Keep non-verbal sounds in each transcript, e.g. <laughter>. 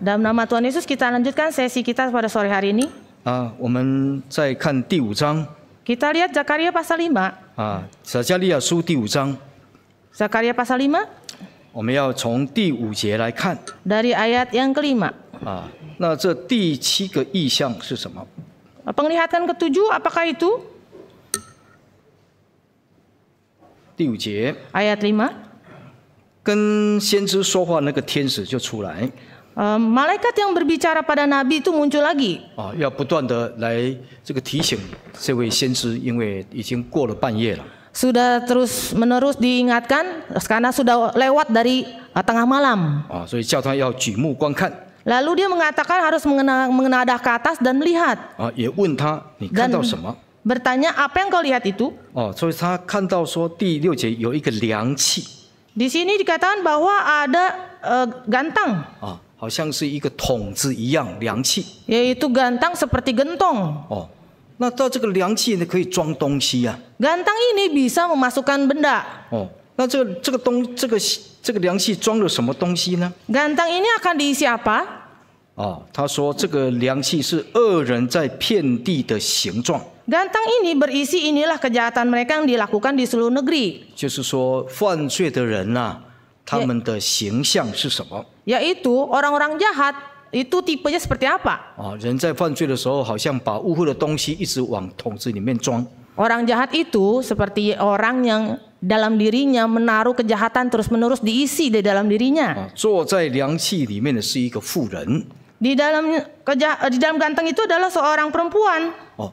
Dalam nama Tuhan Yesus kita lanjutkan sesi kita pada sore hari ini. Kita lihat Zakaria pasal 5. Zakaria pasal 5 dari ayat yang kelima. ketujuh apakah itu? 第五节，Ayat 跟先知说话那个天使就出来。呃，malaikat yang berbicara pada nabi itu muncul lagi。啊，要不断的来这个提醒这位先知，因为已经过了半夜了。Sudah ah, terus menerus diingatkan karena sudah lewat dari eh, tengah malam。啊，所以叫他要举目观看。Lalu dia mengatakan harus mengenadah ke atas dan melihat. bertanya apa yang kau lihat itu？哦，所以他看到说第六节有一个凉气。Ah, disini dikatakan bahwa ada gantang 啊，好像是一个桶子一样凉气，yaitu gantang seperti gentong 哦，那到这个凉气你可以装东西啊，gantang ini bisa memasukkan benda 哦，那这个这个东这个这个凉气装了什么东西呢？gantang ini akan diisi apa？哦，他说这个凉气是恶人在骗地的形状。Gantang ini berisi inilah kejahatan mereka yang dilakukan di seluruh negeri. 就是说，犯罪的人呐、啊，他们的形象是什么？yaitu orang-orang jahat itu tipenya seperti apa? Orang jahat itu seperti orang yang dalam dirinya menaruh kejahatan terus-menerus diisi di dalam dirinya. 啊，坐在凉气里面的是一个妇人。Di ah，dalam keja di dalam ganteng itu adalah seorang perempuan. Oh,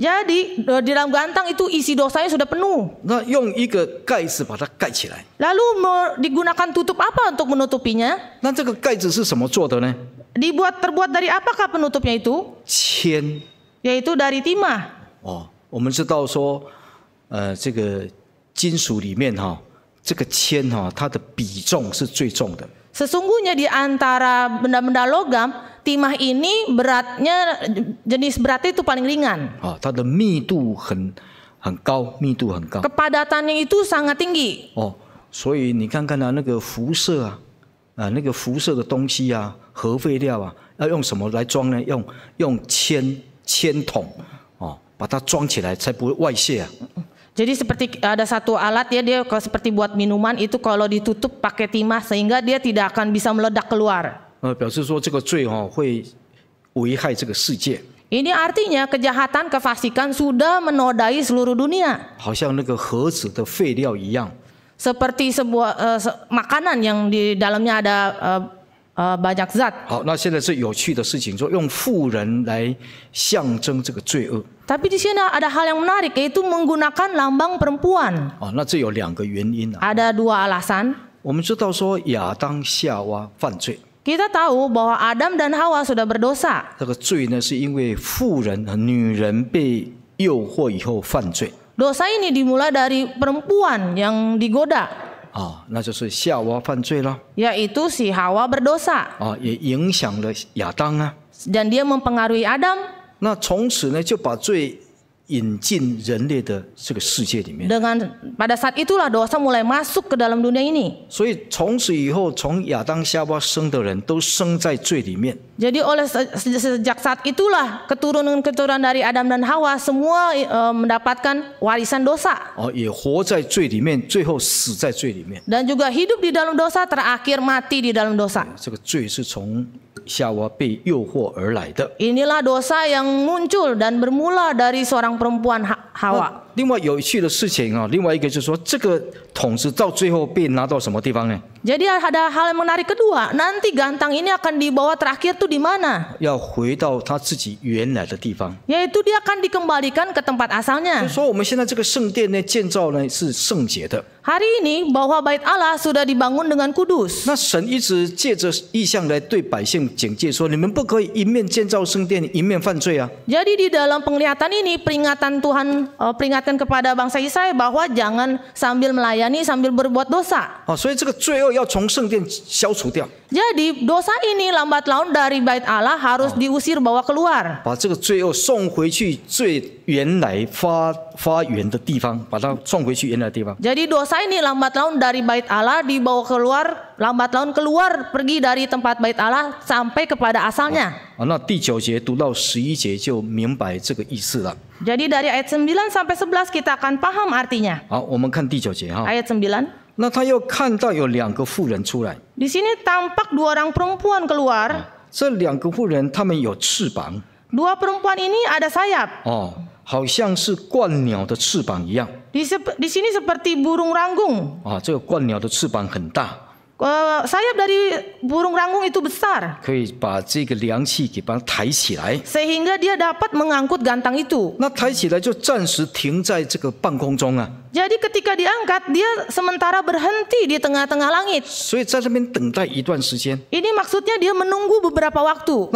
Jadi e, di dalam gantang itu isi dosanya sudah penuh. Nah, 用一个盖子把它盖起来. Lalu digunakan tutup apa untuk menutupinya? Dibuat terbuat dari apakah penutupnya itu? 铅. Yaitu dari timah. Oh, e, kita tahu Sesungguhnya di antara benda-benda logam timah ini beratnya jenis beratnya itu paling ringan. Oh, Kepadatannya itu sangat tinggi. Oh, jadi seperti ada satu alat ya dia kalau seperti buat minuman itu kalau ditutup pakai timah sehingga dia tidak akan bisa meledak keluar. 呃，表示说这个罪哦会危害这个世界。Ini artinya kejahatan kefasikan sudah menodai seluruh dunia。好像那个盒子的废料一样。Seperti sebuah makanan yang di dalamnya ada banyak zat。好，那现在是有趣的事情，说用妇人来象征这个罪恶。Tapi di sini ada hal yang menarik, yaitu menggunakan lambang perempuan。啊，那这有两个原因啊。Ada dua alasan。我们知道说亚当夏娃犯罪。Kita tahu bahwa Adam dan Hawa sudah berdosa. Dosa ini dimulai dari perempuan yang digoda. Yaitu si Hawa berdosa. Dan dia mempengaruhi Adam. 那从此呢，就把罪引进人类的这个世界里面。dengan pada saat itulah dosa mulai masuk ke dalam dunia ini. oleh sejak saat itulah keturunan-keturunan dari Adam dan Hawa semua e, mendapatkan warisan dosa. juga hidup di dalam dosa, terakhir mati di dalam dosa. 夏娃被诱惑而来的。inilah dosa yang muncul dan bermula dari seorang perempuan Hawa。另外有趣的事情啊，另外一个就是说，这个桶子到最后被拿到什么地方呢？Jadi ada hal yang menarik kedua, nanti gantang ini akan dibawa terakhir tuh di mana? Yaitu dia akan dikembalikan ke tempat asalnya. Hari ini bahwa bait Allah sudah dibangun dengan kudus. Jadi di dalam penglihatan ini peringatan Tuhan uh, peringatan kepada bangsa Israel bahwa jangan sambil melayani sambil berbuat dosa. Oh, jadi dosa ini lambat laun dari bait Allah harus diusir bawa keluar. 把这个罪恶送回去最原来发发源的地方，把它送回去原来的地方。Jadi dosa ini lambat laun dari bait Allah dibawa keluar, lambat laun keluar pergi dari tempat bait Allah sampai kepada asalnya. 啊，那第九节读到十一节就明白这个意思了。Jadi dari ayat 9 sampai 11 kita akan paham artinya. 好，我们看第九节哈。Ayat 9。那他又看到有两个妇人出来。disini tampak dua orang perempuan keluar。这两个妇人，她们有翅膀。dua perempuan ini ada sayap。哦，好像是鹳鸟的翅膀一样。d i s e disini seperti burung ranggung。啊，这个鹳鸟的翅膀很大。sayap dari burung ranggung itu besar。可以把这个凉气给把它抬起来。sehingga dia dapat mengangkut gantang itu。那抬起来就暂时停在这个半空中啊。Jadi ketika diangkat, dia sementara berhenti di tengah-tengah langit. Ini maksudnya dia menunggu beberapa waktu.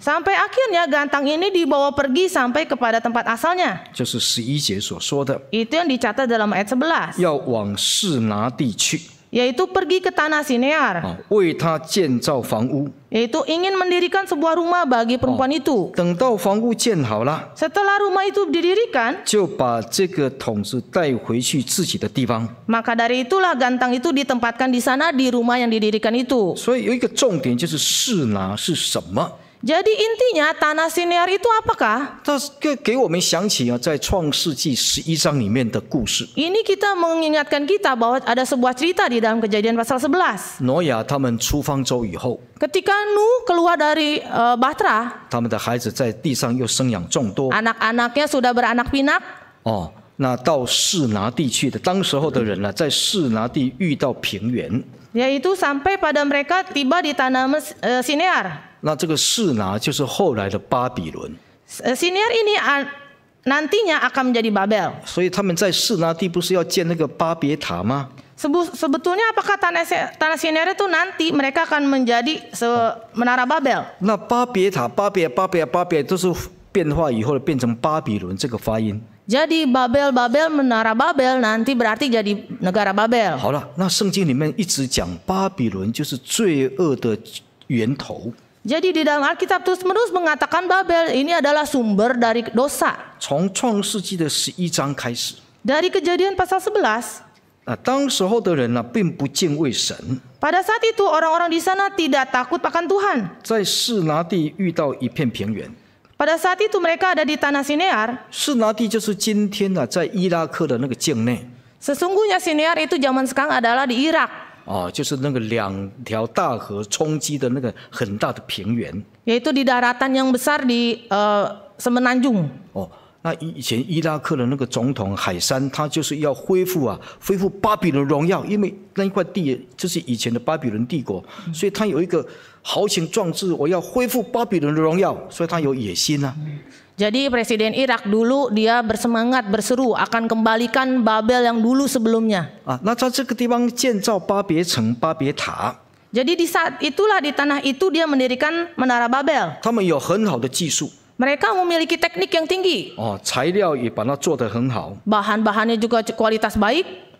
Sampai akhirnya gantang ini dibawa pergi sampai kepada tempat asalnya. Itu yang dicatat dalam ayat 11 yaitu pergi ke tanah Sinear. Ah, yaitu ingin mendirikan sebuah rumah bagi perempuan ah, itu. Setelah rumah itu didirikan, maka dari itulah gantang itu ditempatkan di sana di rumah yang didirikan itu. Jadi intinya tanah Sinar itu apakah? Ini kita mengingatkan kita bahwa ada sebuah cerita di dalam kejadian pasal 11. Noya Ketika nu keluar dari uh, Bahtera, anak-anaknya sudah beranak pinak. Oh, 那到士拿地去的，当时候的人呢、啊，在士拿地遇到平原。yaitu sampai pada mereka tiba di tanah eh, Sinear. 那这个示拿就是后来的巴比伦。Sinair ini nantinya akan menjadi Babel。所以他们在示拿地不是要建那个巴别塔吗？Sebetulnya apa kata tanah s i n i r itu nanti mereka akan menjadi menara Babel。那巴别塔、巴别、巴别、巴别都是变化以后变成巴比伦这个发音。Jadi Babel Babel menara Babel nanti berarti jadi negara Babel。好了，那圣经里面一直讲巴比伦就是罪恶的源头。Jadi di dalam Alkitab terus menerus mengatakan Babel ini adalah sumber dari dosa. Dari kejadian pasal 11. Pada saat itu orang-orang di sana tidak takut akan Tuhan. Pada saat itu mereka ada di tanah Sinear. Sesungguhnya Sinear itu zaman sekarang adalah di Irak. 哦，就是那个两条大河冲击的那个很大的平原。也就是在陆地上的那个很大的平原。哦。那以以前伊拉克的那个总统海珊，他就是要恢复啊，恢复巴比伦荣耀，因为那一块地就是以前的巴比伦帝国，所以他有一个豪情壮志，我要恢复巴比伦的荣耀，所以他有野心呐。Jadi presiden Irak dulu dia bersemangat berseru akan kembalikan babel yang dulu sebelumnya。啊，那在这个地方建造巴别城、巴别塔。Jadi di saat itulah di tanah itu dia mendirikan menara babel。他们有很好的技术。Mereka memiliki teknik yang tinggi. Oh, Bahan-bahannya juga kualitas baik.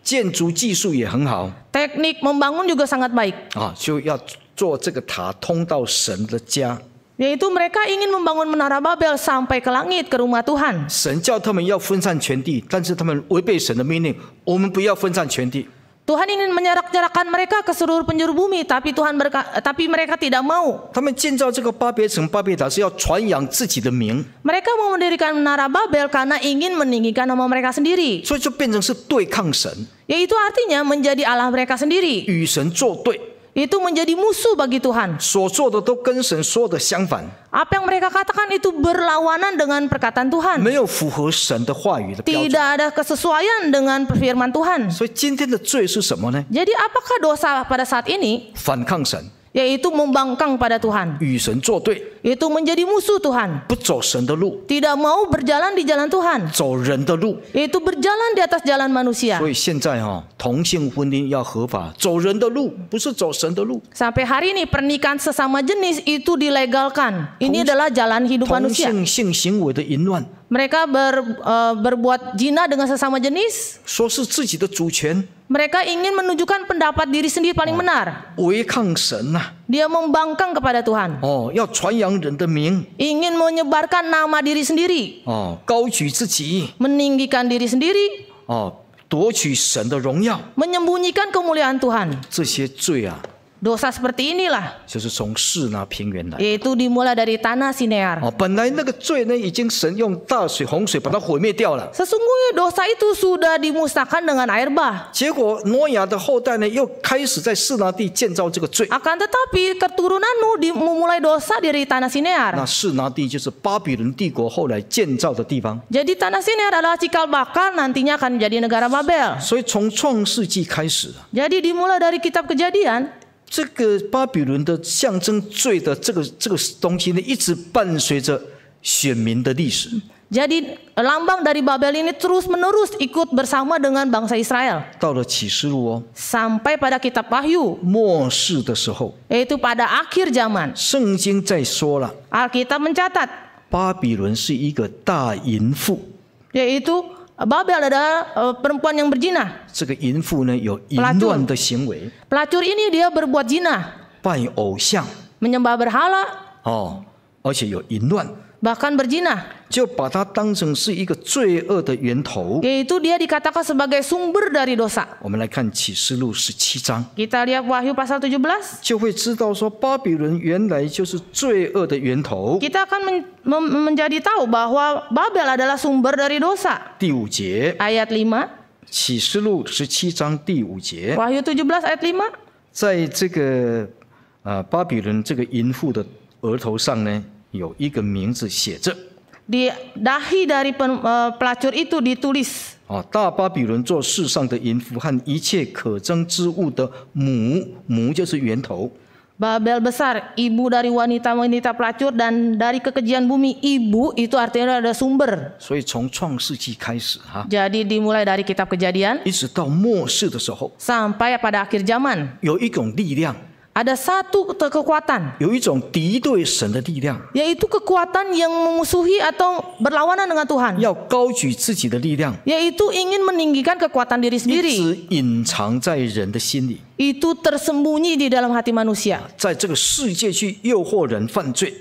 Teknik membangun juga sangat baik. 啊，就要做这个塔通到神的家。yaitu mereka ingin membangun menara Babel sampai ke langit ke rumah Tuhan. Tuhan ingin menyerak-nyerakan mereka ke seluruh penjuru bumi, tapi Tuhan berka, tapi mereka tidak mau. Mereka mau mendirikan menara Babel karena ingin meninggikan nama mereka sendiri. Yaitu artinya menjadi Allah mereka sendiri. 与神作对。itu menjadi musuh bagi Tuhan. Apa yang mereka katakan itu berlawanan dengan perkataan Tuhan. Tidak ada kesesuaian dengan firman Tuhan. Jadi apakah dosa pada saat ini? Yaitu membangkang pada Tuhan. 与神作对。itu menjadi musuh Tuhan. Tidak mau berjalan di jalan Tuhan. Itu berjalan di atas jalan manusia. Sampai hari ini pernikahan sesama jenis itu dilegalkan. Ini adalah jalan hidup manusia. Mereka ber, uh, berbuat jina dengan sesama jenis. Mereka ingin menunjukkan pendapat diri sendiri paling oh, benar. Dia membangkang kepada Tuhan. Oh, 要传扬 ingin menyebarkan nama diri sendiri, meninggikan diri sendiri, menyembunyikan kemuliaan Tuhan. Dosa seperti inilah, yaitu dimulai dari tanah Sesungguhnya dosa itu sudah dimusnahkan dengan air Akan tetapi keturunan Nuh memulai dosa dari tanah Jadi tanah Sinear adalah cikal bakal nantinya akan menjadi negara Jadi dimulai dari kitab kejadian。这个巴比伦的象征罪的这个这个东西呢，一直伴随着选民的历史。jadi lambang dari babel ini terus menerus ikut bersama dengan bangsa israel. 到了启示录哦。sampai pada kitab wahyu. 末世的时候。a i t u pada akhir zaman. 圣经在说了。al kita b mencatat. 巴比伦是一个大淫妇。yaitu Babel adalah eh, perempuan yang berzina. Pelacur. Pelacur ini dia berbuat zina. Menyembah berhala. Oh, 而且有淫乱。bahkan berzina. Yaitu dia dikatakan sebagai sumber dari dosa. Kita lihat Wahyu pasal 17. Kita akan men menjadi tahu bahwa Babel adalah sumber dari dosa. Ayat 5. 启示录十七章第五节。Wahyu 17 ayat 有一个名字写着，的 Dahi dari pelacur itu ditulis。啊，大巴比伦做世上的淫妇和一切可憎之物的母，母就是源头。Babel besar, ibu dari wanita-wanita pelacur dan dari kekejian bumi ibu itu artinya ada sumber。jadi dimulai dari kitab kejadian。sampai pada akhir zaman。有一种力量。Ada satu kekuatan. Yaitu kekuatan yang memusuhi atau berlawanan dengan Tuhan. Yaitu ingin meninggikan kekuatan diri sendiri. Itu tersembunyi di dalam hati manusia.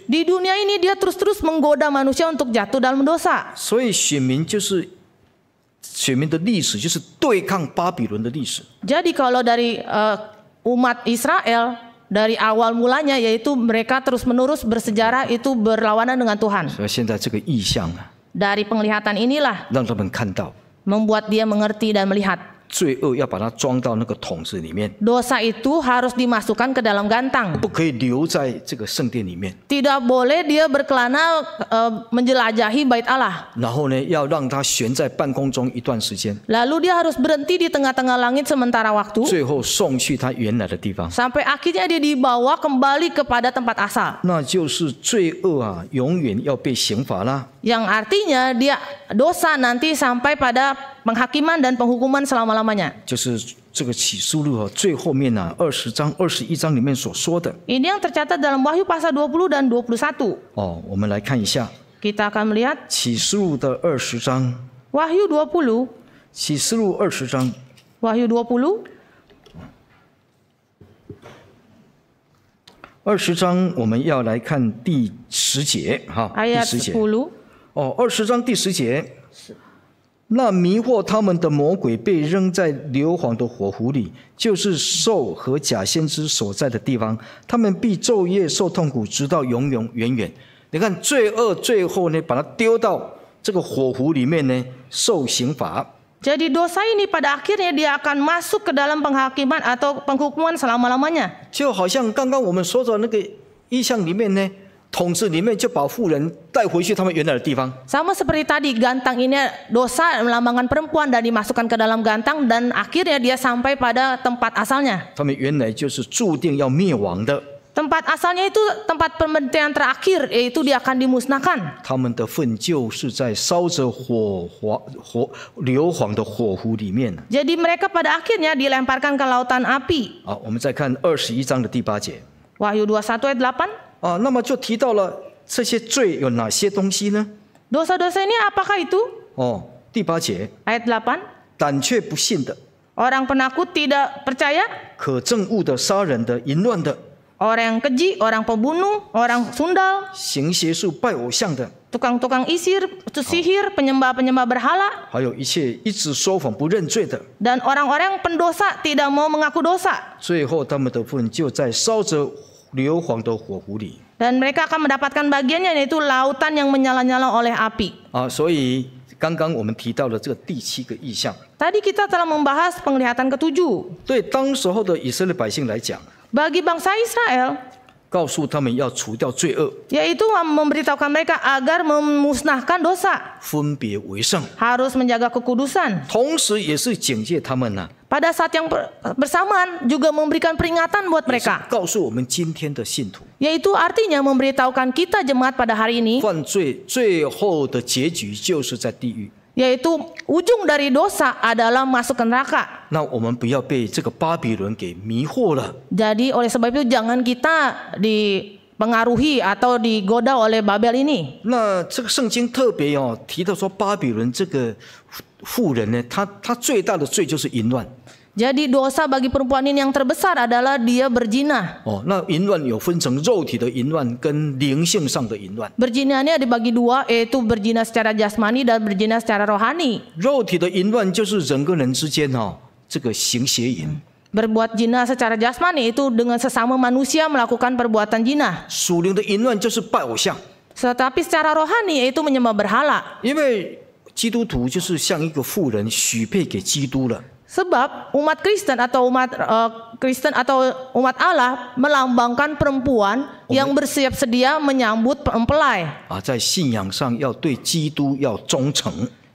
Di dunia ini dia terus-terus menggoda manusia untuk jatuh dalam dosa. Jadi kalau dari uh, umat Israel dari awal mulanya yaitu mereka terus-menerus bersejarah itu berlawanan dengan Tuhan. Dari penglihatan inilah membuat dia mengerti dan melihat. 罪恶要把它装到那个桶子里面。Dosa itu harus dimasukkan ke dalam gantang. tidak boleh dia berkelana uh, menjelajahi bait Allah. Lalu dia harus berhenti di tengah-tengah langit sementara waktu. sampai akhirnya dia dibawa kembali kepada tempat asal. 那就是罪恶啊，永远要被刑罚啦。yang artinya dia dosa nanti sampai pada penghakiman dan penghukuman selama-lamanya. Ini yang tercatat dalam Wahyu pasal 20 dan 21. Oh, Kita akan melihat Wahyu 20. Wahyu 20. 二十章我们要来看第十节，哈，第十节。Ayat 10. 哦，二十章第十节，是那迷惑他们的魔鬼被扔在硫磺的火湖里，就是兽和假先知所在的地方。他们必昼夜受痛苦，直到永永远远。你看，罪恶最后呢，把它丢到这个火湖里面呢，受刑罚。jadi dosa ini pada akhirnya dia akan masuk ke dalam penghakiman atau penghukuman selama-lamanya。就好像刚刚我们说的那个意象里面呢。统治里面就把妇人带回去他们原来的地方。Sama seperti tadi gantang ini dosa melambangkan perempuan dan dimasukkan ke dalam gantang dan akhirnya dia sampai pada tempat asalnya. asalnya itu tempat pemberhentian terakhir yaitu dia akan dimusnahkan. mereka pada akhirnya dilemparkan ke lautan api. 好，我们再看二十一章的第八节。Wahyu 21 ayat 8. 啊，那么就提到了这些罪有哪些东西呢 d o s a dosaa ni apakah itu？哦，第八节。Ayat delapan？胆怯不信的。Orang penakut tidak percaya？可证物的杀人的淫乱的。Orang keji, orang pembunuh, orang sundal。行邪术拜偶像的。Tukang-tukang isir, tu sihir, penyembah-penyembah berhala。还有一切一直说谎不认罪的。Dan orang-orang pendosa tidak mau mengaku dosa。最后他们的份就在烧着。Dan mereka akan mendapatkan bagiannya yaitu lautan yang menyala-nyala oleh api. Ah, kita telah membahas penglihatan ketujuh. 对当时候的以色列百姓来讲，bagi bangsa Israel, Israel，告诉他们要除掉罪恶，yaitu memberitahukan mereka agar memusnahkan dosa，分别为圣，harus menjaga kekudusan，同时也是警戒他们呢、啊。pada saat yang bersamaan juga memberikan peringatan buat mereka. Yaitu artinya memberitahukan kita jemaat pada hari ini. Yaitu ujung dari dosa adalah masuk ke neraka. Jadi oleh sebab itu jangan kita di dipengaruhi atau digoda oleh Babel ini. 那这个圣经特别哦提到说，巴比伦这个妇人呢，她她最大的罪就是淫乱。Jadi dosa bagi perempuan ini yang terbesar adalah dia berzina. Oh, nah, Berzina ini ada bagi dua, yaitu berzina secara jasmani dan berzina secara rohani. 肉体的淫乱就是人跟人之间哈、哦，这个行邪淫。嗯 berbuat jina secara jasmani itu dengan sesama manusia melakukan perbuatan jina. Tetapi secara rohani yaitu menyembah berhala. Sebab umat Kristen atau umat uh, Kristen atau umat Allah melambangkan perempuan yang bersiap sedia menyambut mempelai. Ah,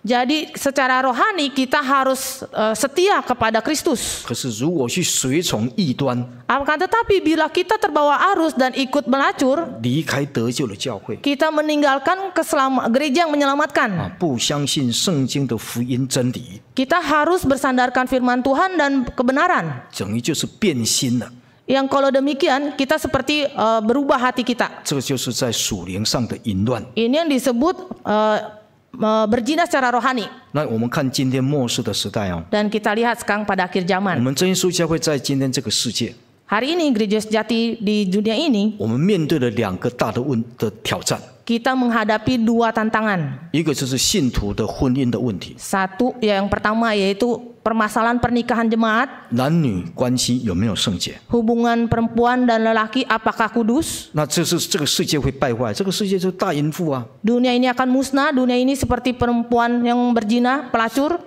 jadi secara rohani kita harus eh, setia kepada Kristus. Akan tetapi bila kita terbawa arus dan ikut melacur, kita meninggalkan keselama, gereja yang menyelamatkan. Ah, kita harus bersandarkan firman Tuhan dan kebenaran. Yang kalau demikian kita seperti uh, berubah hati kita. Ini yang disebut uh, 那我们看今天末世的时代哦。我们真耶稣教会在今天这个世界。Hari ini gereja sejati di dunia ini, kita menghadapi dua tantangan. Satu ya, yang pertama yaitu permasalahan pernikahan jemaat, hubungan perempuan dan lelaki apakah kudus? Dunia ini akan musnah, dunia ini seperti perempuan yang berzina, pelacur.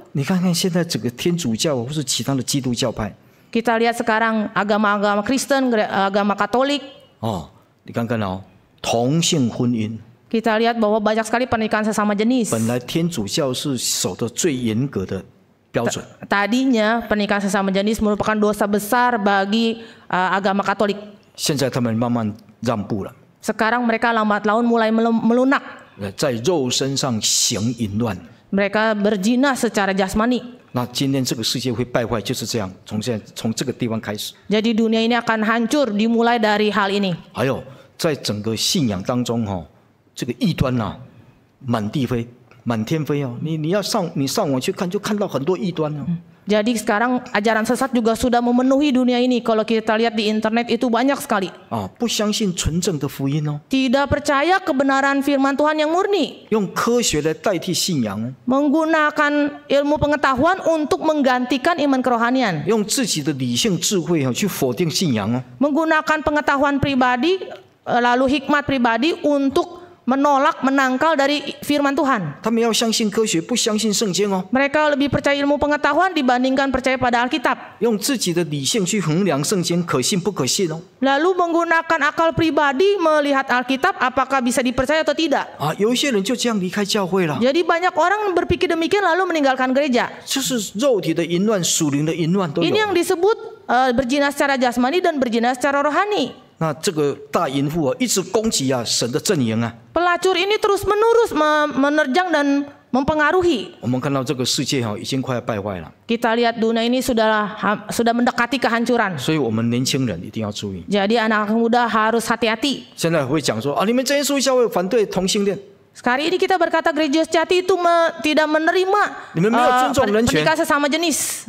Kita lihat sekarang agama-agama Kristen, agama Katolik. Oh, di oh, tongxing hunin. Kita lihat bahwa banyak sekali pernikahan sesama jenis. 本来天主教是守得最严格的 Tadinya pernikahan sesama jenis merupakan dosa besar bagi uh, agama Katolik. Sekarang mereka lambat laun mulai melunak. Nah, mereka berzina secara jasmani. 那今天这个世界会败坏就是这样，从现在从这个地方开始。jadi dunia ini akan hancur dimulai dari hal ini. 还有，在整个信仰当中哈，这个异端呐，满地飞，满天飞哦。你你要上你上网去看，就看到很多异端哦。Jadi sekarang ajaran sesat juga sudah memenuhi dunia ini. Kalau kita lihat di internet itu banyak sekali. Ah, Tidak percaya kebenaran firman Tuhan yang murni. Menggunakan ilmu pengetahuan untuk menggantikan iman kerohanian. Menggunakan pengetahuan pribadi eh, lalu hikmat pribadi untuk menolak menangkal dari firman Tuhan. Mereka lebih percaya ilmu pengetahuan dibandingkan percaya pada Alkitab. Lalu menggunakan akal pribadi melihat Alkitab apakah bisa dipercaya atau tidak. Jadi banyak orang berpikir demikian lalu meninggalkan gereja. Ini yang disebut uh, secara jasmani dan berzina secara rohani. 那这个大淫妇啊，一直攻击啊神的阵营啊。Pelacur ini terus menerus menerjang dan mempengaruhi. lihat dunia ini sudah sudah mendekati kehancuran. anak muda harus hati-hati. ini kita berkata gereja sejati itu me, tidak menerima uh, pernikahan sesama jenis.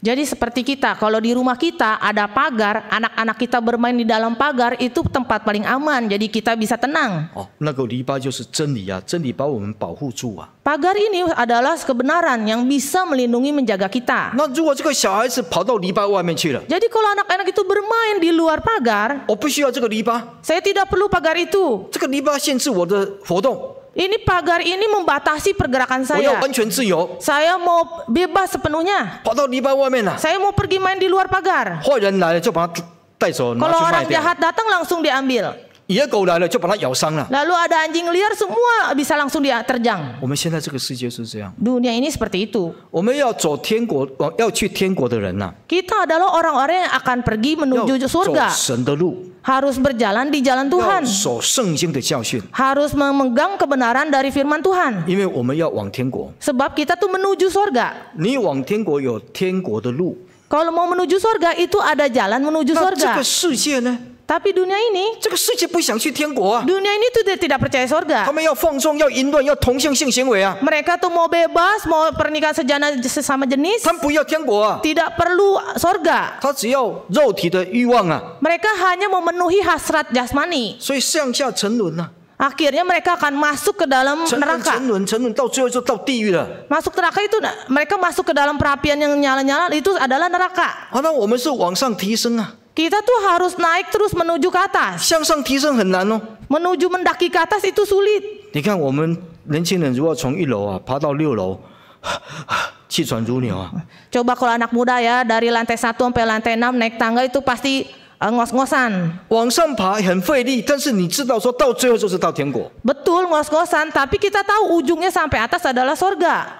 Jadi seperti kita, kalau di rumah kita ada pagar, anak-anak kita bermain di dalam pagar itu tempat paling aman, jadi kita bisa tenang. Oh, Pagar ini adalah kebenaran yang bisa melindungi menjaga kita. Jadi kalau anak-anak itu bermain di luar pagar, saya tidak perlu pagar itu. Ini pagar ini membatasi pergerakan saya. Oh, ya, kan saya mau bebas sepenuhnya. Ah? Saya mau pergi main di luar pagar. Kalau orang jahat datang langsung diambil. 野狗来了就把它咬伤了。Lalu ada anjing liar semua bisa langsung dia terjang. 我们现在这个世界是这样。Dunia ini seperti itu. 我们要走天国，要去天国的人呐、啊。Kita adalah orang-orang yang akan pergi menuju surga. 神的路。Harus berjalan di jalan Tuhan. 守圣经的教训。Harus memegang kebenaran dari firman Tuhan. 因为我们要往天国。Sebab kita tuh menuju surga. 你往天国有天国的路。Kalau mau menuju surga itu ada jalan menuju surga. Tapi dunia ini, dunia ini tuh tidak percaya surga. mereka tuh mau bebas, mau pernikahan sejana sesama jenis. tidak perlu surga. mereka hanya memenuhi hasrat jasmani. akhirnya mereka akan masuk ke dalam neraka. Masuk neraka itu mereka masuk ke dalam perapian yang nyala-nyala itu adalah neraka. Kita tuh harus naik terus menuju ke atas. 向上提升很难哦。Menuju mendaki ke atas itu sulit. <sighs> kalau anak muda ya dari lantai satu sampai lantai enam naik tangga itu pasti eh, ngos-ngosan. ngos ngos-ngosan, tapi kita tahu ujungnya sampai atas adalah surga.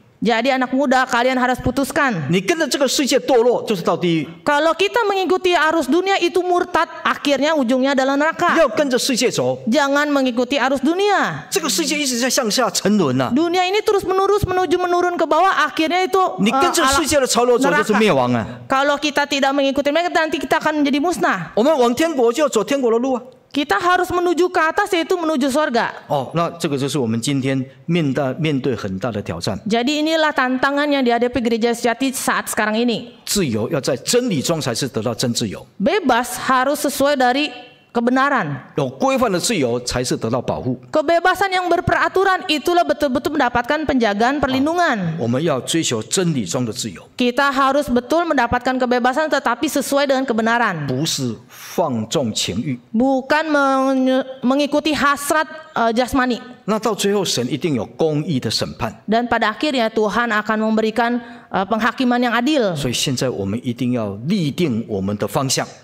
Jadi anak muda kalian harus putuskan. Kalau kita mengikuti arus dunia itu murtad, akhirnya ujungnya adalah neraka. Jangan mengikuti arus dunia. Dunia ini terus menerus menuju menurun ke bawah, akhirnya itu Kalau kita tidak mengikuti mereka, nanti kita akan menjadi musnah. Kita harus menuju ke atas yaitu menuju surga. Oh, nah, adalah Jadi inilah tantangan yang dihadapi gereja sejati saat sekarang ini. Bebas harus sesuai dari kebenaran. Kebebasan yang berperaturan itulah betul-betul mendapatkan penjagaan perlindungan. Kita harus betul mendapatkan kebebasan tetapi sesuai dengan kebenaran. Bukan mengikuti hasrat Eh, jasmani. Dan pada akhirnya Tuhan akan memberikan uh, penghakiman yang adil.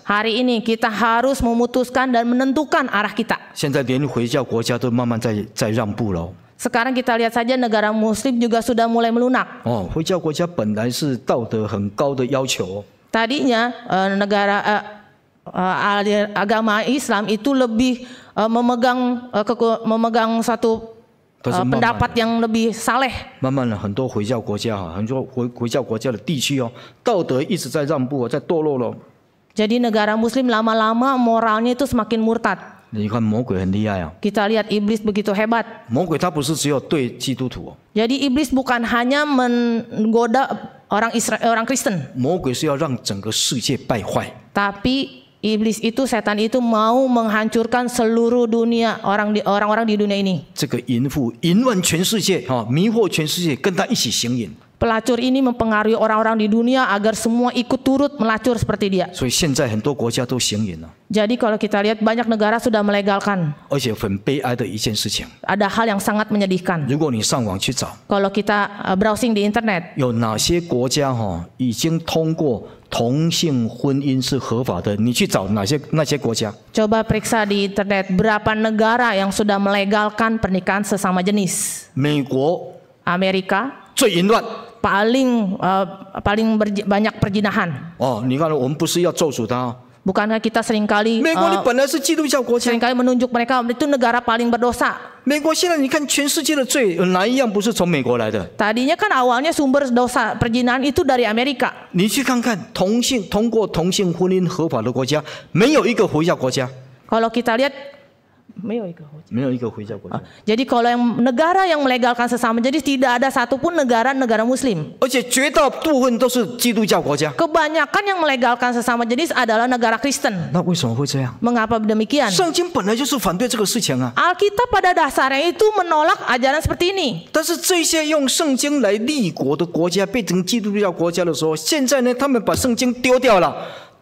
Jadi ini kita harus memutuskan dan menentukan arah kita. Sekarang kita lihat saja negara Muslim juga sudah mulai melunak. Oh, Tadinya uh, negara uh, Eh, agama Islam itu lebih eh, memegang eh, memegang satu pendapat yang lebih saleh. Jadi negara Muslim lama-lama moralnya itu semakin murtad. Kita lihat iblis begitu hebat. Jadi iblis bukan hanya menggoda orang Israel orang Kristen. Tapi Iblis itu setan itu mau menghancurkan seluruh dunia orang di orang-orang di dunia ini. Pelacur ini mempengaruhi orang-orang di dunia agar semua ikut turut melacur seperti dia. Jadi kalau kita lihat banyak negara sudah melegalkan. Ada hal yang sangat menyedihkan. Kalau kita uh, browsing di internet. 同性婚姻是合法的，你去找哪些那些国家？Coba periksa di internet berapa negara yang sudah melegalkan pernikahan sesama jenis？美国，America，最淫乱 p a l i n g p a l i n g banyak perjinahan。哦，你看，我们不是要咒诅他。Bukankah kita seringkali uh, seringkali menunjuk mereka itu negara paling berdosa? Tadinya kan awalnya sumber dosa perjinahan itu dari Amerika. Kalau kita lihat jadi kalau yang negara yang melegalkan sesama, jadi tidak ada satupun negara negara Muslim. Kebanyakan yang melegalkan sesama jenis adalah negara Kristen. Mengapa demikian? Alkitab pada dasarnya itu menolak ajaran seperti ini. 但是这些用圣经来立国的国家变成基督教国家的时候，现在呢，他们把圣经丢掉了。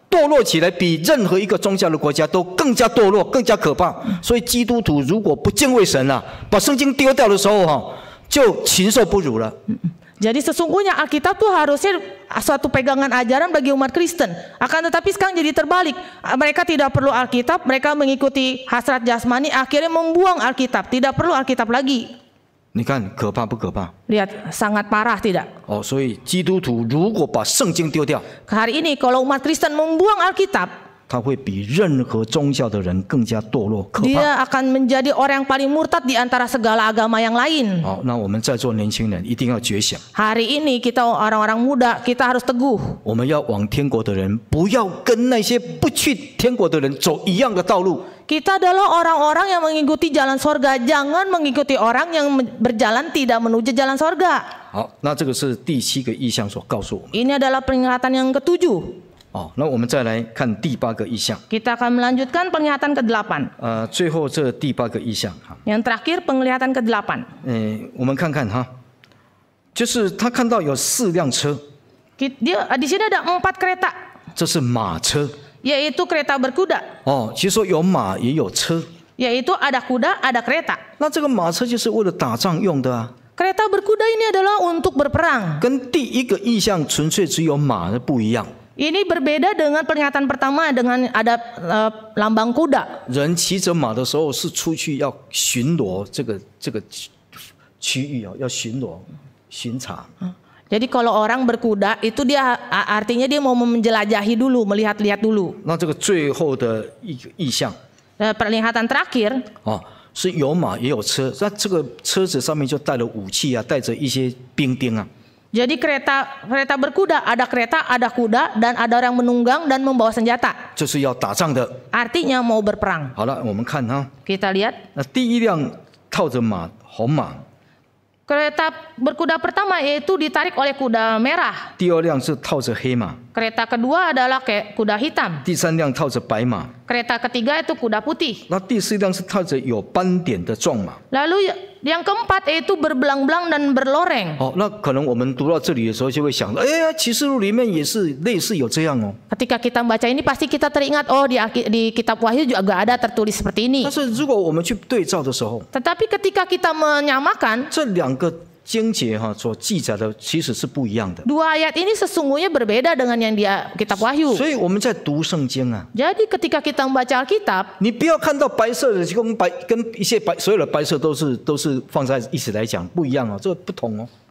堕落起来比任何一个宗教的国家都更加堕落，更加可怕。所以基督徒如果不敬畏神啊，把圣经丢掉的时候哈、啊，就禽兽不如了。Jadi sesungguhnya Alkitab tuh harusnya suatu pegangan ajaran bagi umat Kristen. Akan tetapi sekarang jadi terbalik. Mereka tidak perlu Alkitab, mereka mengikuti hasrat jasmani, akhirnya membuang Alkitab. Tidak perlu Alkitab lagi. Lihat sangat parah tidak? Oh, hari ini kalau umat Kristen membuang Alkitab, dia akan menjadi orang yang paling murtad di antara segala agama yang lain. Hari ini kita orang-orang muda kita harus teguh. Kita adalah orang-orang yang mengikuti jalan sorga. Jangan mengikuti orang yang berjalan tidak menuju jalan sorga. ini adalah peringatan yang ketujuh. 哦，那我们再来看第八个意象。kita akan melanjutkan penglihatan ke delapan。呃，最后这第八个意象哈。yang terakhir penglihatan ke delapan。嗯，我们看看哈，就是他看到有四辆车。dia di sini ada empat kereta。这是马车。yaitu kereta berkuda。哦，其实有马也有车。yaitu ada kuda ada kereta。那这个马车就是为了打仗用的啊。kereta berkuda ini adalah untuk berperang。跟第一个意象纯粹只有马的不一样。人骑着马的时候是出去要巡逻，这个这个区域啊，要巡逻、巡查。所以，如果人骑着马，那他就是说，他要出去巡逻。那这个最后的意象，这个最后的意象，就是说，他要出去巡逻。那这个最后的意象，就是说，他要出去巡逻。那这个最后的意象，就是说，他要出去巡逻。那这个最后的意象，就是说，他要出去巡逻。Jadi kereta kereta berkuda, ada kereta, ada kuda, dan ada orang menunggang dan membawa senjata. Artinya mau berperang. Kita lihat. Kereta berkuda pertama yaitu ditarik oleh kuda merah. Kereta kedua adalah ke kuda hitam. Kereta ketiga itu kuda putih. Lalu yang keempat yaitu berbelang-belang dan berloreng. Oh, nah, Ketika kita baca ini pasti kita teringat oh di, di kitab Wahyu juga ada tertulis seperti ini. Tetapi ketika kita menyamakan 经解哈所记载的其实是不一样的。dua ayat ini sesungguhnya berbeda dengan yang d i kitab wahyu。所以我们在读圣经啊。jadi ketika kita membaca a l kitab。你不要看到白色的，就白跟一些白所有的白色都是都是放在一起来讲不一样哦，这个不同哦。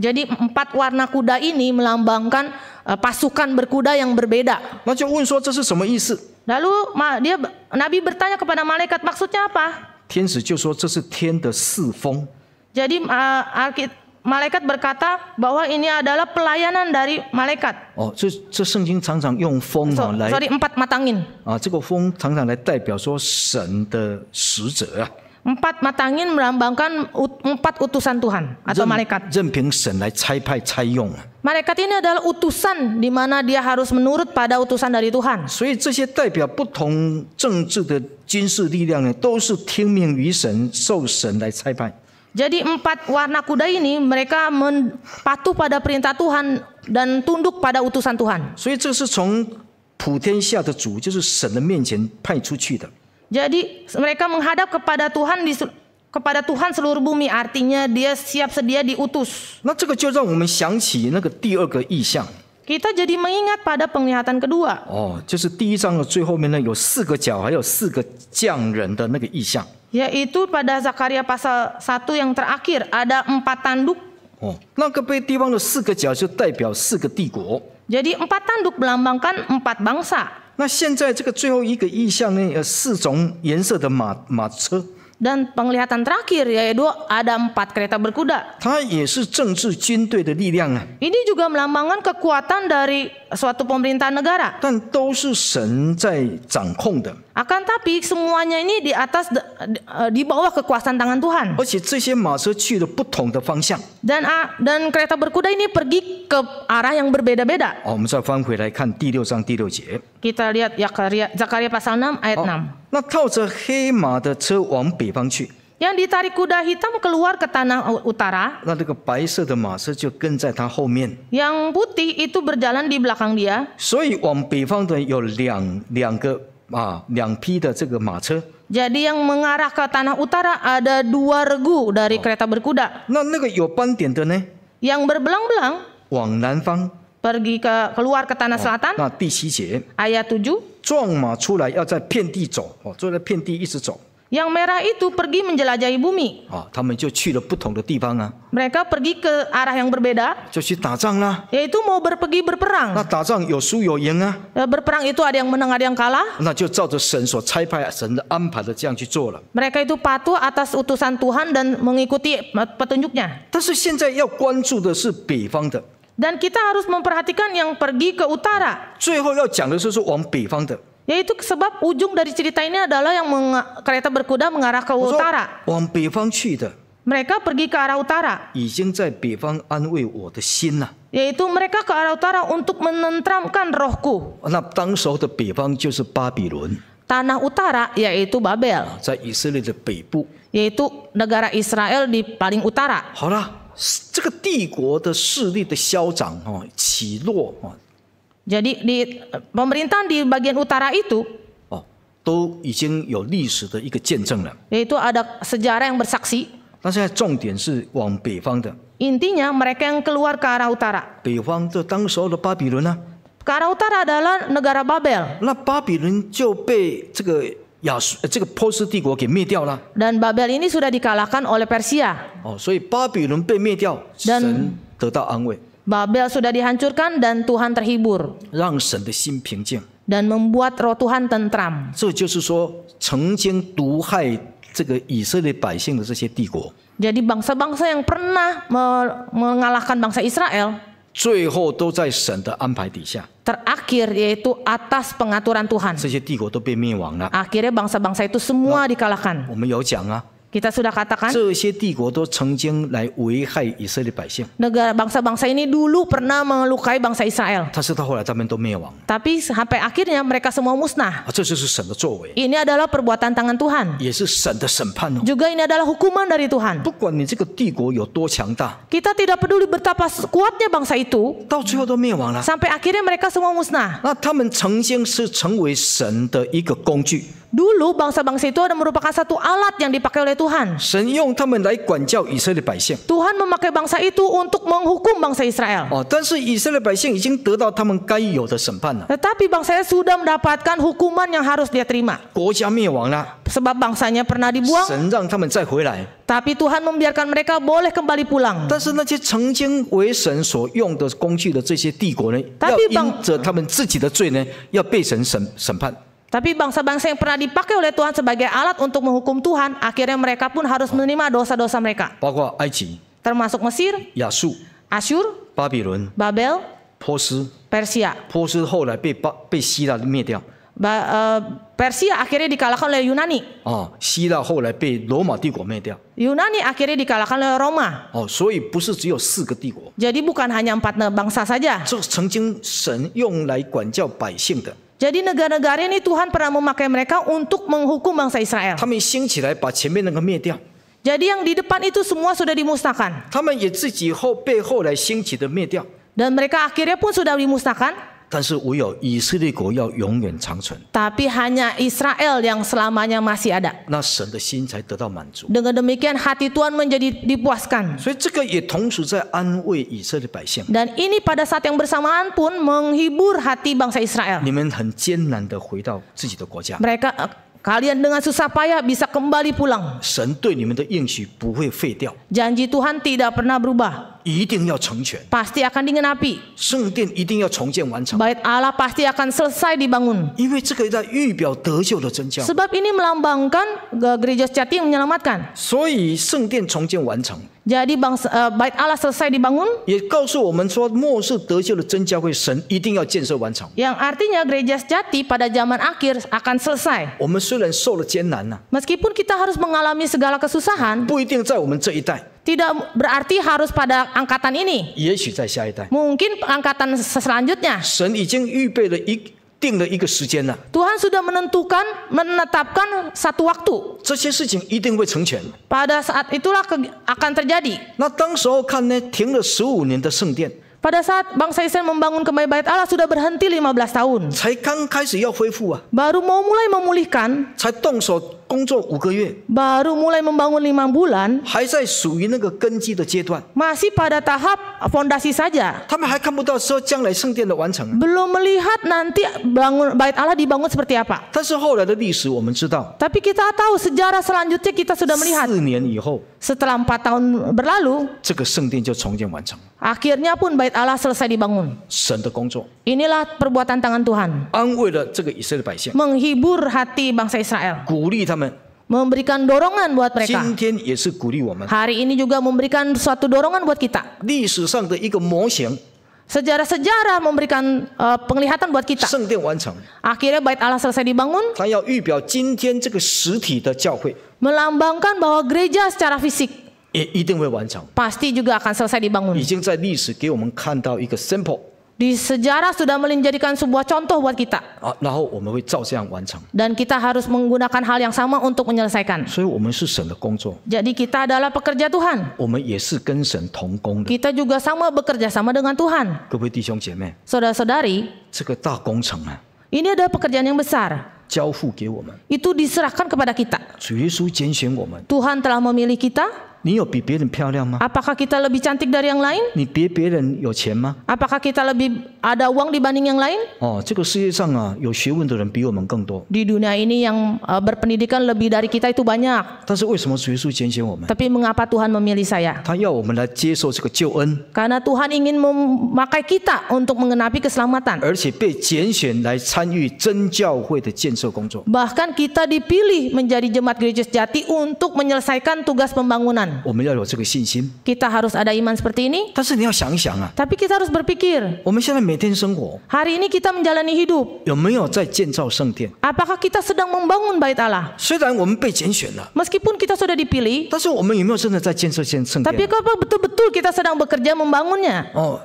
Jadi empat warna kuda ini melambangkan uh, pasukan berkuda yang berbeda. Lalu dia Nabi bertanya kepada malaikat maksudnya apa? Jadi uh, malaikat berkata bahwa ini adalah pelayanan dari malaikat. Oh, so, sorry, empat matangin. Ah, e m p a t m a t a n g i n melambangkan empat utusan Tuhan atau malaikat。任凭神来差派差用。Malaikat ini adalah utusan di mana dia harus menurut pada utusan dari Tuhan。所以这些代表不同政治的军事力量呢，都是听命于神，受神来差派。Jadi empat warna kuda ini mereka patuh pada perintah Tuhan dan tunduk pada utusan Tuhan。所以这是从普天下的主，就是神的面前派出去的。Jadi mereka menghadap kepada Tuhan di kepada Tuhan seluruh bumi, artinya dia siap sedia diutus. Kita jadi mengingat pada penglihatan kedua. Oh, Yaitu pada Zakaria pasal 1 yang terakhir ada empat tanduk. Oh, Jadi empat tanduk melambangkan empat bangsa. 那现在这个最后一个意象呢？呃，四种颜色的马马车。Dan penglihatan terakhir yaitu ada empat kereta berkuda. Ini juga melambangkan kekuatan dari suatu pemerintah negara. 但都是神在掌控的。Akan tapi semuanya ini di atas eh, di bawah kekuasaan tangan Tuhan. Dan dan kereta berkuda ini pergi ke arah yang berbeda-beda. Kita lihat Zakaria, Zakaria pasal 6 ayat 6. yang ditarik kuda hitam keluar ke tanah utara. Yang putih itu berjalan di belakang dia. 所以往北方的有两两个啊两匹的这个马车。Jadi yang mengarah ke tanah utara ada dua regu dari ah. kereta berkuda. Nah, yang berbelang berbelang-belang pergi ke keluar ke tanah ah. selatan. Nah, ayat 7. Yang merah itu pergi menjelajahi bumi. Ah, Mereka pergi ke arah yang berbeda. Yaitu mau berpergi berperang. Berperang itu ada yang menang, ada yang kalah. Mereka itu patuh atas utusan Tuhan dan mengikuti petunjuknya. Dan kita harus memperhatikan yang pergi ke utara. 最后要讲的就是往北方的。yaitu sebab ujung dari cerita ini adalah yang kereta berkuda mengarah ke utara. Mereka pergi ke arah utara. Yaitu mereka ke arah utara untuk menentramkan rohku. Tanah utara yaitu Babel. Yaitu negara Israel di paling utara. 好了，这个帝国的势力的消长啊，起落啊，jadi di pemerintahan di bagian utara itu oh, ada sejarah yang bersaksi. Intinya mereka yang keluar ke arah utara. Ke arah utara adalah negara Babel. Dan Babel ini sudah dikalahkan oleh Persia. Oh, Dan Babel sudah dihancurkan dan Tuhan terhibur. Dan membuat roh Tuhan tentram. Jadi bangsa bangsa-bangsa yang pernah mengalahkan bangsa Israel terakhir yaitu atas pengaturan Tuhan. Akhirnya bangsa bangsa-bangsa itu semua dikalahkan. Kita sudah katakan. Negara bangsa-bangsa ini dulu pernah melukai bangsa Israel. Tapi sampai akhirnya mereka semua musnah. Ini adalah perbuatan tangan Tuhan. Juga ini adalah hukuman dari Tuhan. Kita tidak peduli betapa kuatnya bangsa itu. Sampai akhirnya mereka semua musnah. Dulu bangsa-bangsa itu ada merupakan satu alat yang dipakai oleh Tuhan. Tuhan memakai bangsa itu untuk menghukum bangsa Israel. Oh, Tetapi bangsa Israel sudah mendapatkan hukuman yang harus dia terima. Sebab bangsanya pernah dibuang. Tapi Tuhan membiarkan mereka boleh kembali pulang. Tapi bang, tapi bangsa-bangsa yang pernah dipakai oleh Tuhan sebagai alat untuk menghukum Tuhan, akhirnya mereka pun harus menerima dosa-dosa mereka. Termasuk Mesir, Yasu, Asyur, Babylon, Babel, Persia. Ba, uh, eh, Persia akhirnya dikalahkan oleh Yunani. Oh, ah, Yunani akhirnya dikalahkan oleh Roma. Oh, Jadi bukan hanya empat bangsa saja. Jadi negara-negara ini Tuhan pernah memakai mereka untuk menghukum bangsa Israel. Jadi yang di depan itu semua sudah dimusnahkan. Dan mereka akhirnya pun sudah dimusnahkan. 但是唯有以色列国要永远长存。Tapi hanya Israel yang selamanya masih ada。那神的心才得到满足。Dengan demikian hati Tuhan menjadi dipuaskan。所以这个也同时在安慰以色列百姓。Dan ini pada saat yang bersamaan pun menghibur hati bangsa Israel。你们很艰难的回到自己的国家。Mereka Kalian dengan susah payah bisa kembali pulang. Janji Tuhan tidak pernah berubah. Pasti akan digenapi. Bait Allah pasti akan selesai dibangun. Sebab ini melambangkan eh, gereja sejati yang menyelamatkan. Jadi bangsa, uh, eh, bait Allah selesai dibangun. Yang artinya gereja sejati pada zaman akhir akan selesai. Meskipun kita harus mengalami segala kesusahan, tidak berarti harus pada angkatan ini. Mungkin angkatan selanjutnya. Tuhan sudah menentukan, menetapkan satu waktu. Pada saat itulah akan terjadi. 那当时候看呢，停了十五年的圣殿。pada saat bangsa Israel membangun kembali bait Allah sudah berhenti 15 tahun. Kan Baru mau mulai memulihkan. 才动手 Baru mulai membangun lima Masih pada tahap fondasi saja. belum melihat nanti bangun bait Allah dibangun seperti apa. Tapi kita tahu sejarah selanjutnya kita sudah melihat。四年以后，setelah empat tahun berlalu，这个圣殿就重建完成。Akhirnya pun bait Allah selesai dibangun. Inilah perbuatan tangan Tuhan. Menghibur hati bangsa Israel memberikan dorongan buat mereka. Hari ini juga memberikan suatu dorongan buat kita. Sejarah-sejarah memberikan uh, penglihatan buat kita. Akhirnya bait Allah selesai dibangun. Melambangkan bahwa gereja secara fisik Pasti juga akan selesai dibangun. 已经在历史给我们看到一个 simple di sejarah sudah menjadikan sebuah contoh buat kita. Ah, Dan kita harus menggunakan hal yang sama untuk menyelesaikan. Jadi kita adalah pekerja Tuhan. Kita juga sama bekerja sama dengan Tuhan. Saudara-saudari, ini adalah pekerjaan yang besar. Itu diserahkan kepada kita. Tuhan telah memilih kita. 你有比别人漂亮吗？Apakah kita lebih cantik dari yang lain？你比别人有钱吗？Apakah kita lebih ada uang dibanding yang lain？哦，这个世界上啊，有学问的人比我们更多。Di dunia ini yang eh, berpendidikan lebih dari kita itu banyak。但是为什么主耶稣拣选我们？Tapi mengapa Tuhan memilih saya？他要我们来接受这个救恩。Karena Tuhan ingin memakai kita untuk mengenapi keselamatan。而且被拣选来参与真教会的建设工作。Bahkan kita dipilih menjadi jemaat gereja sejati untuk menyelesaikan tugas pembangunan iman. Kita harus ada iman seperti ini. Tapi kita harus berpikir. Hari ini kita menjalani hidup. Apakah kita sedang membangun bait Allah? Meskipun kita sudah dipilih. Tapi apa betul-betul kita sedang bekerja membangunnya? Oh,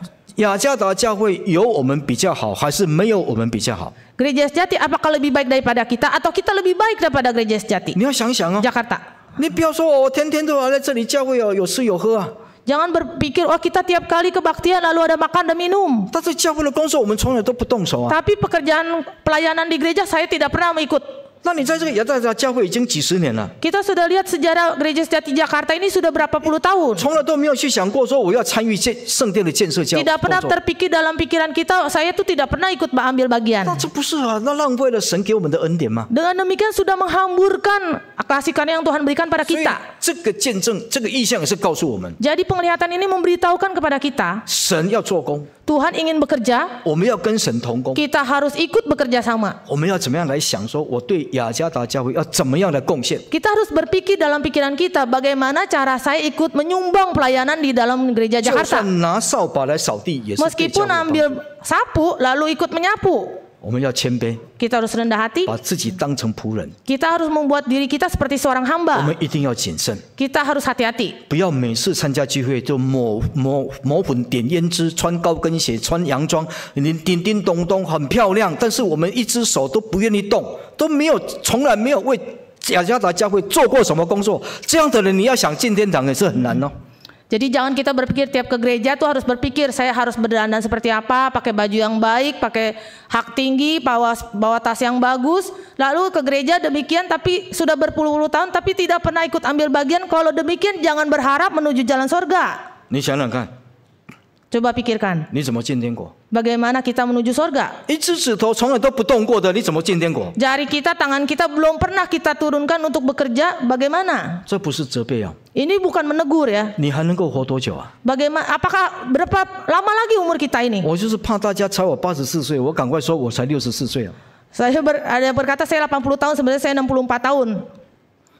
Gereja sejati apakah lebih baik daripada kita atau kita lebih baik daripada gereja sejati? Jakarta. Jangan berpikir oh kita tiap kali kebaktian lalu ada makan dan minum. Tapi pekerjaan pelayanan di gereja saya tidak pernah mengikut. 那你在这个雅加达教会已经几十年了。Kita sudah lihat sejarah gereja sejati Jakarta ini sudah berapa puluh tahun。从来都没有去想过说我要参与建圣殿的建设教。tidak pernah terpikir dalam pikiran kita saya tuh tidak pernah ikut ambil bagian. dengan demikian sudah menghamburkan karunia yang Tuhan berikan pada kita. penglihatan ini memberitahukan kepada kita. Tuhan ingin bekerja. Kita harus ikut bekerja sama. Kita harus berpikir dalam pikiran kita bagaimana cara saya ikut menyumbang pelayanan di dalam gereja Jakarta. Meskipun ambil sapu lalu ikut menyapu. 我们要谦卑，把自己当成仆人，我们一定要谨慎，不要每次参加聚会就抹抹抹粉、点胭脂、穿高跟鞋、穿洋装，叮叮叮咚咚很漂亮。但是我们一只手都不愿意动，都没有从来没有为雅加达教会做过什么工作，这样的人你要想进天堂也是很难哦。Jadi jangan kita berpikir tiap ke gereja tuh harus berpikir saya harus berdandan seperti apa, pakai baju yang baik, pakai hak tinggi, bawa, bawa tas yang bagus. Lalu ke gereja demikian tapi sudah berpuluh-puluh tahun tapi tidak pernah ikut ambil bagian. Kalau demikian jangan berharap menuju jalan sorga. Ini kan? Coba pikirkan. Bagaimana kita menuju surga? Jari kita, tangan kita belum pernah kita turunkan untuk bekerja, bagaimana? Ini bukan menegur ya. Bagaimana? Apakah berapa lama lagi umur kita ini? Saya ber, ada berkata saya 80 tahun, sebenarnya saya 64 tahun.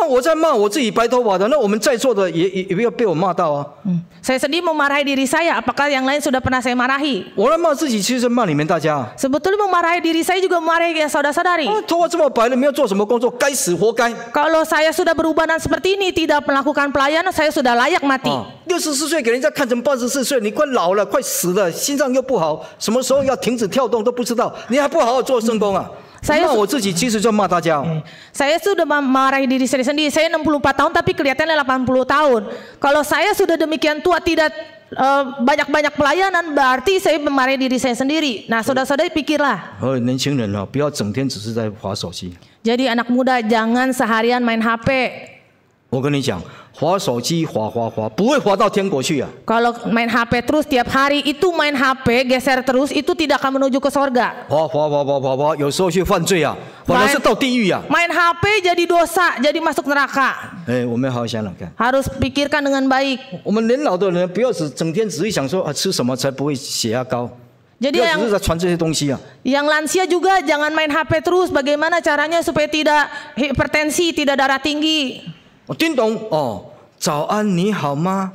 那我在骂我自己白头发的，那我们在座的也也也要被我骂到啊。嗯，saya sedih memarahi diri saya, apakah yang lain sudah pernah saya marahi? 我在骂自己，就是骂你们大家。sebetulnya memarahi diri saya juga marahi yang saudara sadari. u 头发这么白了，没有做什么工作，该死，活该。kalau saya sudah b e r u b a h d a n seperti ini, tidak melakukan pelayanan, saya sudah layak mati。六十四岁给人家看成八十四岁，你快老了，快死了，心脏又不好，什么时候要停止跳动都不知道，你还不好好做圣工啊？Saya Saya sudah memarahi diri saya sendiri. Saya 64 tahun tapi kelihatannya 80 tahun. Kalau saya sudah demikian tua tidak eh, banyak-banyak uh, pelayanan berarti saya memarahi diri saya sendiri. Nah, saudara-saudari pikirlah. Oh, Jadi anak muda jangan seharian main HP. 我跟你讲，滑手机滑滑滑，不会滑到天国去啊。Kalau main HP terus tiap hari itu main HP geser terus itu tidak akan menuju ke sorga. 滑滑滑滑滑滑，有时候去犯罪啊，反而是到地狱啊。Main HP jadi dosa, jadi masuk neraka. 哎，我们好好想想看。Harus pikirkan dengan baik. 我们年老的人不要只整天只会想说啊吃什么才不会血压高。Jadi yang Yang lansia juga jangan main HP terus. Bagaimana caranya supaya tidak hipertensi, tidak darah tinggi? 我听懂哦，早安，你好吗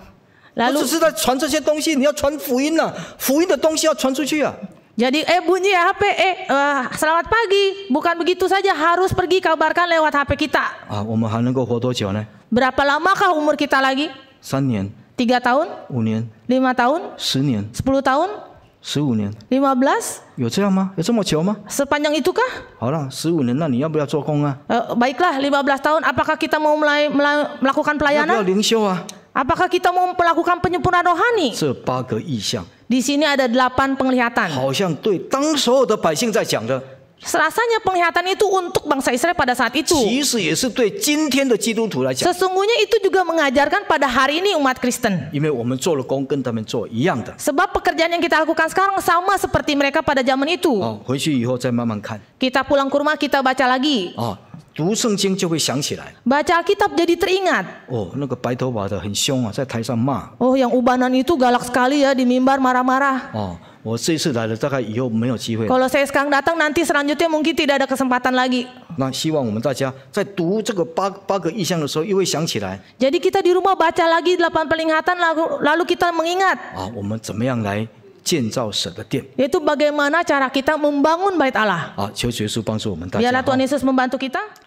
？Lalu, 我只是在传这些东西，你要传福音呐、啊，福音的东西要传出去啊。Jadi eh bunyi ya, HP eh, eh selamat pagi bukan begitu saja harus pergi kabarkan lewat HP kita. Ah, Berapa lamakah umur kita lagi? 3 tahun? 5年. tahun? 10年. tahun? 十五年。lima belas？有这样吗？有这么久吗？sepanjang itu kah？好了，十五年，那你要不要做工啊？baiklah lima belas tahun. Apakah kita mau mulai melakukan pelayanan？要不要灵修啊？Apakah kita mau melakukan penyempurnaan rohani？这八个意象。di sini ada delapan penglihatan。好像对，当所有的百姓在讲的。Rasanya penglihatan itu untuk bangsa Israel pada saat itu. Sesungguhnya itu juga mengajarkan pada hari ini umat Kristen. Sebab pekerjaan yang kita lakukan sekarang sama seperti mereka pada zaman itu. Kita pulang ke rumah kita baca lagi. Baca Alkitab jadi teringat. Oh, yang ubanan itu galak sekali ya di mimbar marah-marah. 我这次来了，大概以后没有机会。Kalau saya sekarang datang, nanti selanjutnya mungkin tidak ada kesempatan lagi. kita di rumah baca lagi delapan peringatan, lalu lalu kita mengingat. bagaimana cara kita membangun bait Allah. Tuhan Yesus membantu kita.